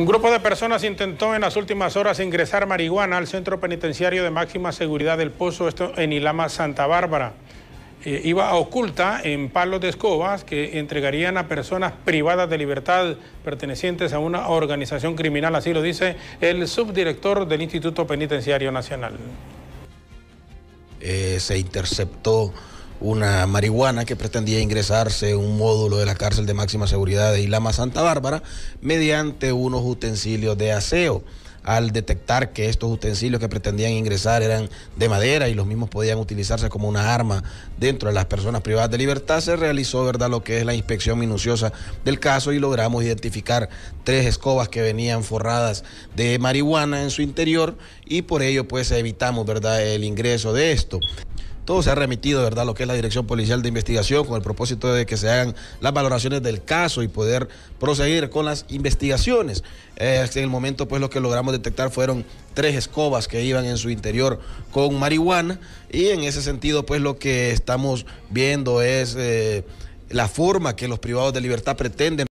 Un grupo de personas intentó en las últimas horas ingresar marihuana al centro penitenciario de máxima seguridad del Pozo, esto en Ilama, Santa Bárbara. Eh, iba oculta en palos de escobas que entregarían a personas privadas de libertad pertenecientes a una organización criminal, así lo dice el subdirector del Instituto Penitenciario Nacional. Eh, se interceptó una marihuana que pretendía ingresarse un módulo de la cárcel de máxima seguridad de Ilama Santa Bárbara mediante unos utensilios de aseo. Al detectar que estos utensilios que pretendían ingresar eran de madera y los mismos podían utilizarse como una arma dentro de las personas privadas de libertad, se realizó ¿verdad? lo que es la inspección minuciosa del caso y logramos identificar tres escobas que venían forradas de marihuana en su interior y por ello pues evitamos ¿verdad? el ingreso de esto. Todo se ha remitido, ¿verdad?, lo que es la Dirección Policial de Investigación con el propósito de que se hagan las valoraciones del caso y poder proseguir con las investigaciones. en el momento, pues, lo que logramos detectar fueron tres escobas que iban en su interior con marihuana y en ese sentido, pues, lo que estamos viendo es eh, la forma que los privados de libertad pretenden